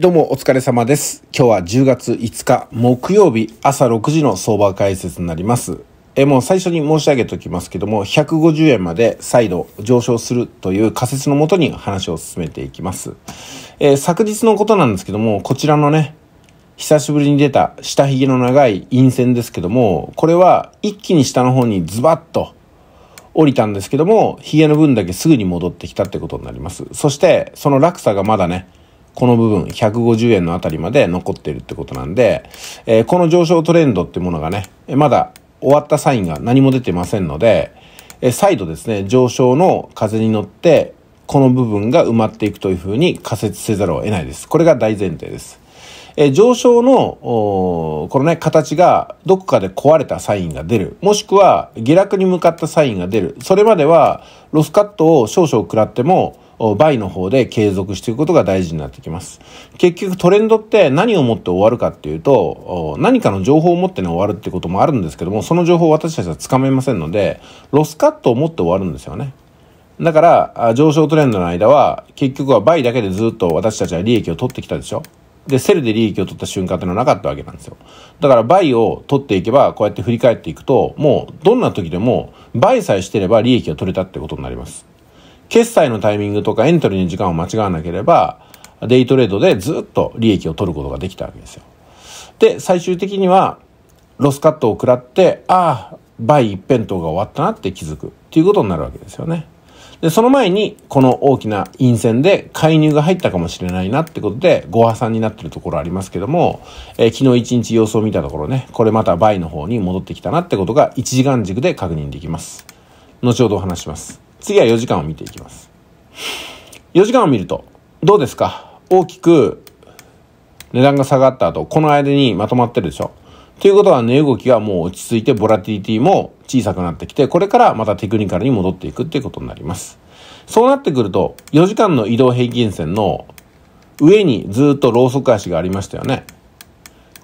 どうもお疲れ様です。今日は10月5日木曜日朝6時の相場解説になります。えもう最初に申し上げておきますけども、150円まで再度上昇するという仮説のもとに話を進めていきます。えー、昨日のことなんですけども、こちらのね、久しぶりに出た下髭の長い陰線ですけども、これは一気に下の方にズバッと降りたんですけども、髭の分だけすぐに戻ってきたってことになります。そして、その落差がまだね、この部分、150円のあたりまで残ってるってことなんで、えー、この上昇トレンドってものがね、まだ終わったサインが何も出てませんので、え再度ですね、上昇の風に乗って、この部分が埋まっていくというふうに仮説せざるを得ないです。これが大前提です。え上昇の、このね、形がどこかで壊れたサインが出る。もしくは、下落に向かったサインが出る。それまでは、ロスカットを少々食らっても、倍の方で継続していくことが大事になってきます。結局トレンドって何をもって終わるかっていうと、何かの情報を持ってね終わるってこともあるんですけども、その情報を私たちは掴めませんので、ロスカットを持って終わるんですよね。だから、上昇トレンドの間は、結局は倍だけでずっと私たちは利益を取ってきたでしょで、セルで利益を取った瞬間ってのはなかったわけなんですよ。だから、倍を取っていけば、こうやって振り返っていくと、もう、どんな時でも、倍さえしてれば利益を取れたってことになります。決済のタイミングとかエントリーの時間を間違わなければ、デイトレードでずっと利益を取ることができたわけですよ。で、最終的には、ロスカットを食らって、ああ、倍一辺倒が終わったなって気づくっていうことになるわけですよね。で、その前に、この大きな陰線で介入が入ったかもしれないなってことで、ご破産になってるところありますけども、えー、昨日一日様子を見たところね、これまた倍の方に戻ってきたなってことが一時間軸で確認できます。後ほどお話します。次は4時間を見ていきます。4時間を見ると、どうですか大きく値段が下がった後、この間にまとまってるでしょということは値動きがもう落ち着いて、ボラティリティも小さくなってきて、これからまたテクニカルに戻っていくっていうことになります。そうなってくると、4時間の移動平均線の上にずっとローソク足がありましたよね。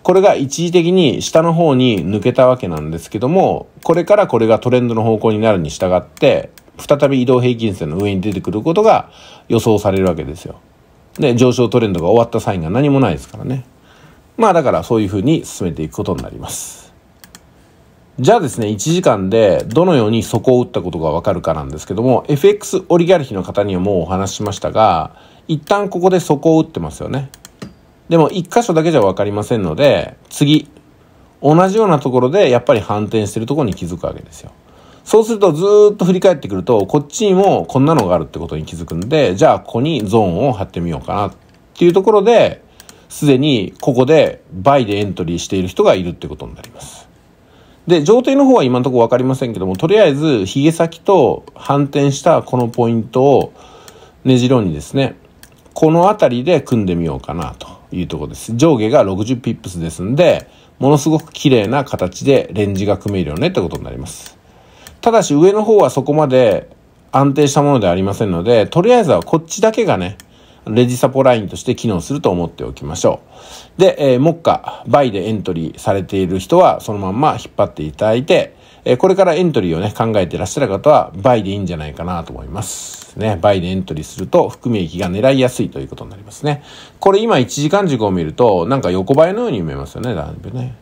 これが一時的に下の方に抜けたわけなんですけども、これからこれがトレンドの方向になるに従って、再び移動平均線の上に出てくることが予想されるわけですよ。で、上昇トレンドが終わったサインが何もないですからね。まあだからそういうふうに進めていくことになります。じゃあですね、1時間でどのように底を打ったことがわかるかなんですけども、FX オリガルヒの方にはもうお話ししましたが、一旦ここで底を打ってますよね。でも1箇所だけじゃわかりませんので、次、同じようなところでやっぱり反転してるところに気づくわけですよ。そうするとずっと振り返ってくると、こっちにもこんなのがあるってことに気づくんで、じゃあここにゾーンを貼ってみようかなっていうところで、すでにここで倍でエントリーしている人がいるってことになります。で、上底の方は今のところわかりませんけども、とりあえず髭先と反転したこのポイントをねじろにですね、この辺りで組んでみようかなというところです。上下が60ピップスですんで、ものすごく綺麗な形でレンジが組めるよねってことになります。ただし上の方はそこまで安定したものではありませんので、とりあえずはこっちだけがね、レジサポラインとして機能すると思っておきましょう。で、えー、目下、倍でエントリーされている人はそのまんま引っ張っていただいて、えー、これからエントリーをね、考えてらっしゃる方は倍でいいんじゃないかなと思います。ね、倍でエントリーすると含み益が狙いやすいということになりますね。これ今1時間軸を見ると、なんか横ばいのように見えますよね、だいぶね。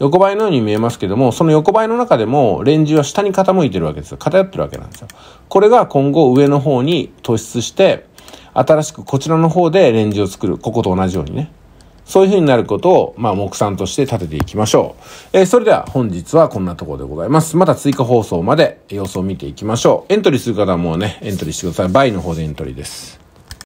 横ばいのように見えますけども、その横ばいの中でも、レンジは下に傾いてるわけですよ。偏ってるわけなんですよ。これが今後上の方に突出して、新しくこちらの方でレンジを作る。ここと同じようにね。そういう風になることを、まあ、目算として立てていきましょう。えー、それでは本日はこんなところでございます。また追加放送まで様子を見ていきましょう。エントリーする方はもうね、エントリーしてください。バイの方でエントリーです。